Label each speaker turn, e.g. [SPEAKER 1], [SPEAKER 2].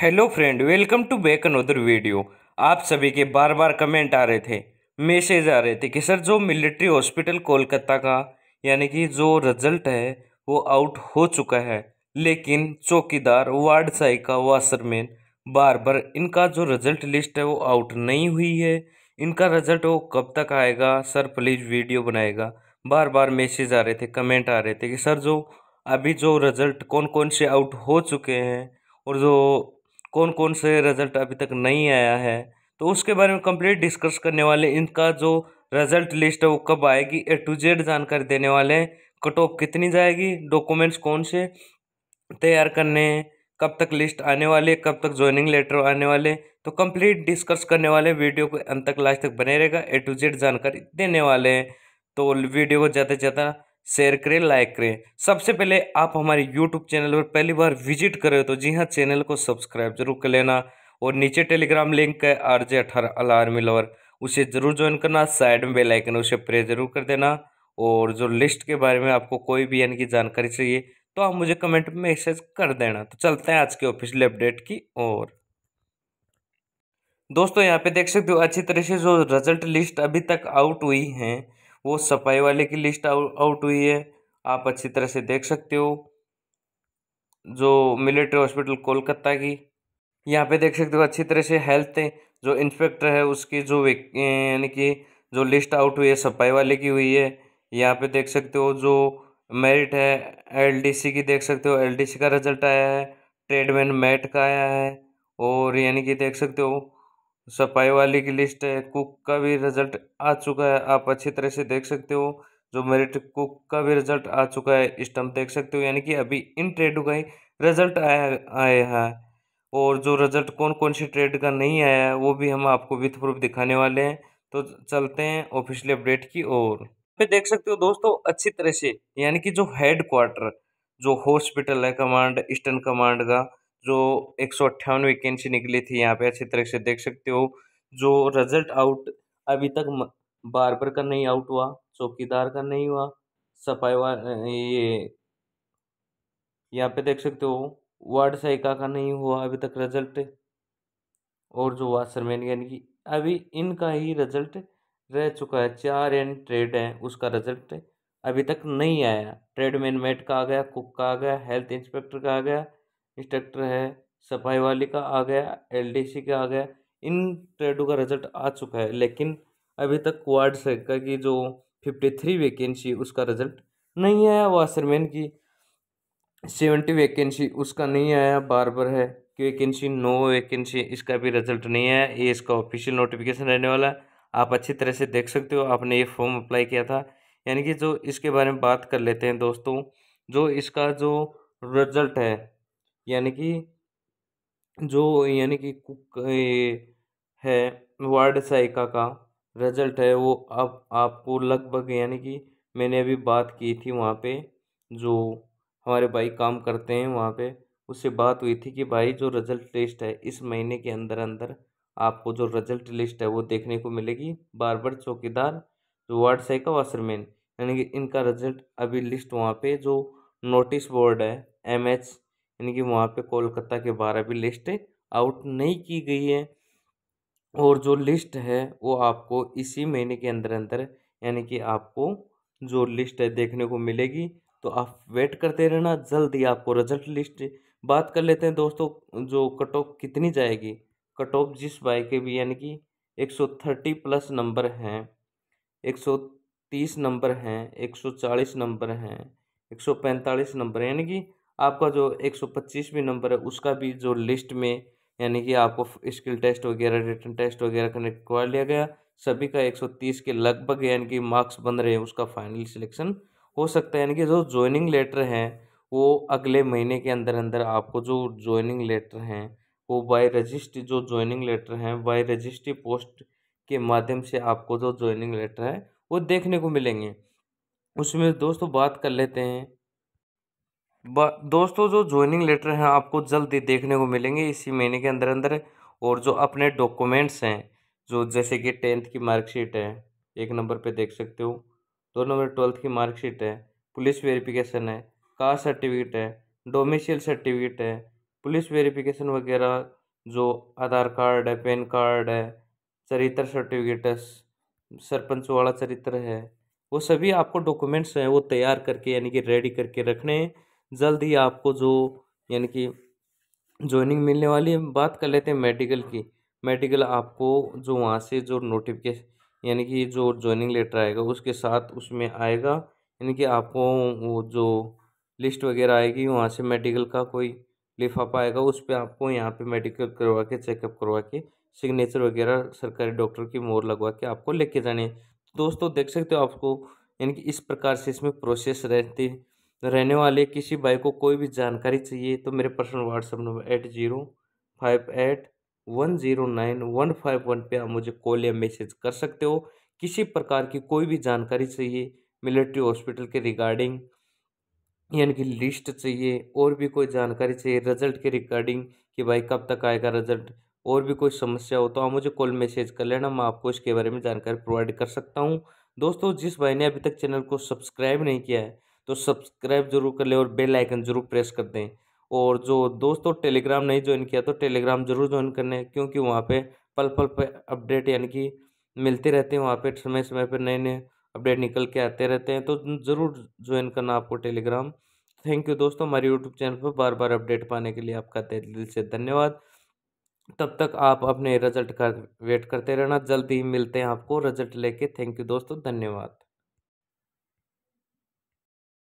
[SPEAKER 1] hello friend welcome to back another video आप सभी के बार बार कमेंट आ रहे थे मैसेज आ रहे थे कि सर जो मिलिट्री हॉस्पिटल कोलकाता का यानी कि जो रिजल्ट है वो आउट हो चुका है लेकिन चौकीदार वार्ड का वासरमैन बार बार इनका जो रिजल्ट लिस्ट है वो आउट नहीं हुई है इनका रिजल्ट वो कब तक आएगा सर प्लीज़ वीडियो बनाएगा बार बार मैसेज आ रहे थे कमेंट आ रहे थे कि सर जो अभी जो रिजल्ट कौन कौन से आउट हो चुके हैं और जो कौन कौन से रिज़ल्ट अभी तक नहीं आया है तो उसके बारे में कंप्लीट डिस्कस करने वाले इनका जो रिज़ल्ट लिस्ट है वो कब आएगी ए टू जेड जानकारी देने वाले हैं कट ऑफ कितनी जाएगी डॉक्यूमेंट्स कौन से तैयार करने हैं कब तक लिस्ट आने वाले कब तक ज्वाइनिंग लेटर आने वाले तो कंप्लीट डिस्कस करने वाले वीडियो को अंत तक लास्ट तक बने रहेगा ए टू जेड जानकारी देने वाले हैं तो वीडियो को ज़्यादा से ज़्यादा शेयर करें लाइक करें सबसे पहले आप हमारे यूट्यूब चैनल पर पहली बार विजिट करें तो जी हाँ चैनल को सब्सक्राइब जरूर कर लेना और नीचे टेलीग्राम लिंक है आर जे अठारह अलार्म लवर उसे जरूर ज्वाइन करना साइड में बेल आइकन उसे प्रे जरूर कर देना और जो लिस्ट के बारे में आपको कोई भी यानी कि जानकारी चाहिए तो आप मुझे कमेंट में मैसेज कर देना तो चलते हैं आज के ऑफिशियल अपडेट की और दोस्तों यहाँ पे देख सकते हो अच्छी तरह से जो रिजल्ट लिस्ट अभी तक आउट हुई हैं वो सफाई वाले की लिस्ट आउट हुई है आप अच्छी तरह से देख सकते हो जो मिलिट्री हॉस्पिटल कोलकाता की यहाँ पे देख सकते हो अच्छी तरह से हेल्थ जो इंस्पेक्टर है उसकी जो यानी कि जो लिस्ट आउट हुई है सफाई वाले की हुई है यहाँ पे देख सकते हो जो मेरिट है एलडीसी की देख सकते हो एलडीसी का रिजल्ट आया है ट्रेडमैन मेट का आया है और यानी कि देख सकते हो सफाई वाली की लिस्ट है कुक का भी रिजल्ट आ चुका है आप अच्छी तरह से देख सकते हो जो मेरिट कुक का भी रिजल्ट आ चुका है इस टाइम देख सकते हो यानी कि अभी इन ट्रेडों का ही रिजल्ट आया आया है और जो रिजल्ट कौन कौन सी ट्रेड का नहीं आया है वो भी हम आपको विथ प्रूफ दिखाने वाले हैं तो चलते हैं ऑफिशियल अपडेट की ओर पे देख सकते हो दोस्तों अच्छी तरह से यानी कि जो हेडक्वार्टर जो हॉस्पिटल है कमांड ईस्टर्न कमांड का जो एक सौ अट्ठावन वैकेंसी निकली थी यहाँ पे अच्छी तरह से देख सकते हो जो रिजल्ट आउट अभी तक बारबर का नहीं आउट हुआ चौकीदार का नहीं हुआ सफाई ये यहाँ पे देख सकते हो वार्ड सहायिका का नहीं हुआ अभी तक रिजल्ट और जो वाशरमैन यानी कि अभी इनका ही रिजल्ट रह चुका है चार एंड ट्रेड है उसका रिजल्ट अभी तक नहीं आया ट्रेडमैन मेट का आ गया कुक का आ गया हेल्थ इंस्पेक्टर का आ गया इंस्ट्रक्टर है सफाई वाली का आ गया एल डी सी का आ गया इन ट्रेडों का रिजल्ट आ चुका है लेकिन अभी तक से सेक्टर की जो फिफ्टी थ्री वैकेंसी उसका रिजल्ट नहीं आया वाशरमैन की सेवेंटी वैकेंसी उसका नहीं आया बार बार है कि वैकेंसी नो वैकेंसी इसका भी रिजल्ट नहीं आया ये इसका ऑफिशियल नोटिफिकेशन रहने वाला है आप अच्छी तरह से देख सकते हो आपने ये फॉर्म अप्लाई किया था यानी कि जो इसके बारे में बात कर लेते हैं दोस्तों जो इसका जो रिजल्ट है यानी कि जो यानी कि कुक है वार्ड सहायिका का रिजल्ट है वो अब आपको लगभग यानी कि मैंने अभी बात की थी वहाँ पे जो हमारे भाई काम करते हैं वहाँ पे उससे बात हुई थी कि भाई जो रिजल्ट लिस्ट है इस महीने के अंदर अंदर आपको जो रिजल्ट लिस्ट है वो देखने को मिलेगी बार बार चौकीदार जो वार्ड सहायिका वाशरमैन यानी कि इनका रिजल्ट अभी लिस्ट वहाँ पे जो नोटिस बोर्ड है एम एच यानी कि वहाँ पे कोलकाता के बारह भी लिस्ट आउट नहीं की गई है और जो लिस्ट है वो आपको इसी महीने के अंदर अंदर यानी कि आपको जो लिस्ट है देखने को मिलेगी तो आप वेट करते रहना जल्द ही आपको रिजल्ट लिस्ट बात कर लेते हैं दोस्तों जो कट ऑफ कितनी जाएगी कट ऑफ जिस बाइक के भी यानी कि एक सौ थर्टी प्लस नंबर हैं एक सौ तीस नंबर हैं एक सौ चालीस नंबर हैं एक सौ पैंतालीस नंबर यानी कि आपका जो एक पच्चीसवीं नंबर है उसका भी जो लिस्ट में यानी कि आपको स्किल टेस्ट वगैरह रिटर्न टेस्ट वगैरह कनेक्ट करवा लिया गया सभी का 130 के लगभग यानी कि मार्क्स बन रहे हैं उसका फाइनल सिलेक्शन हो सकता है यानी कि जो ज्वाइनिंग लेटर हैं वो अगले महीने के अंदर अंदर आपको जो ज्वाइनिंग लेटर हैं वो बाय रजिस्ट जो ज्वाइनिंग लेटर हैं बाय रजिस्ट्री पोस्ट के माध्यम से आपको जो ज्वाइनिंग लेटर है वो देखने को मिलेंगे उसमें दोस्तों बात कर लेते हैं दोस्तों जो ज्वाइनिंग लेटर हैं आपको जल्दी देखने को मिलेंगे इसी महीने के अंदर अंदर और जो अपने डॉक्यूमेंट्स हैं जो जैसे कि टेंथ की मार्कशीट है एक नंबर पे देख सकते हो दो नंबर ट्वेल्थ की मार्कशीट है पुलिस वेरिफिकेशन है कास्ट सर्टिफिकेट है डोमिशियल सर्टिफिकेट है पुलिस वेरिफिकेशन वगैरह जो आधार कार्ड है पैन कार्ड है चरित्र सर्टिफिकेट सरपंच वाला चरित्र है वो सभी आपको डॉक्यूमेंट्स हैं वो तैयार करके यानी कि रेडी करके रखने हैं जल्द ही आपको जो यानी कि जॉइनिंग मिलने वाली है बात कर लेते हैं मेडिकल की मेडिकल आपको जो वहाँ से जो नोटिफिकेशन यानी कि जो जॉइनिंग लेटर आएगा उसके साथ उसमें आएगा यानी कि आपको वो जो लिस्ट वगैरह आएगी वहाँ से मेडिकल का कोई लिफाफा आएगा उस पर आपको यहाँ पे मेडिकल करवा के चेकअप करवा के सिग्नेचर वगैरह सरकारी डॉक्टर की मोर लगवा के आपको लेके जाने दोस्तों देख सकते हो आपको यानी कि इस प्रकार से इसमें प्रोसेस रहती है रहने वाले किसी भाई को कोई भी जानकारी चाहिए तो मेरे personal WhatsApp number eight zero five eight one zero nine one five one पर आप मुझे कॉल या मैसेज कर सकते हो किसी प्रकार की कोई भी जानकारी चाहिए मिलिट्री हॉस्पिटल के रिगार्डिंग यानी कि लिस्ट चाहिए और भी कोई जानकारी चाहिए रिजल्ट के रिगार्डिंग कि भाई कब तक आएगा रिजल्ट और भी कोई समस्या हो तो आप मुझे कॉल मैसेज कर लेना मैं आपको इसके बारे में जानकारी प्रोवाइड कर सकता हूँ दोस्तों जिस भाई ने अभी तक चैनल को सब्सक्राइब नहीं किया है तो सब्सक्राइब जरूर कर लें और बेल आइकन जरूर प्रेस कर दें और जो दोस्तों टेलीग्राम नहीं ज्वाइन किया तो टेलीग्राम जरूर ज्वाइन करने लें क्योंकि वहाँ पे पल पल पे अपडेट यानी कि मिलते रहते हैं वहाँ पे समय समय पर नए नए अपडेट निकल के आते रहते हैं तो ज़रूर ज्वाइन करना आपको टेलीग्राम थैंक यू दोस्तों हमारे यूट्यूब चैनल पर बार बार अपडेट पाने के लिए आपका दिल से धन्यवाद तब तक आप अपने रिजल्ट का कर, वेट करते रहना जल्दी ही मिलते हैं आपको रिजल्ट लेके थैंक यू दोस्तों धन्यवाद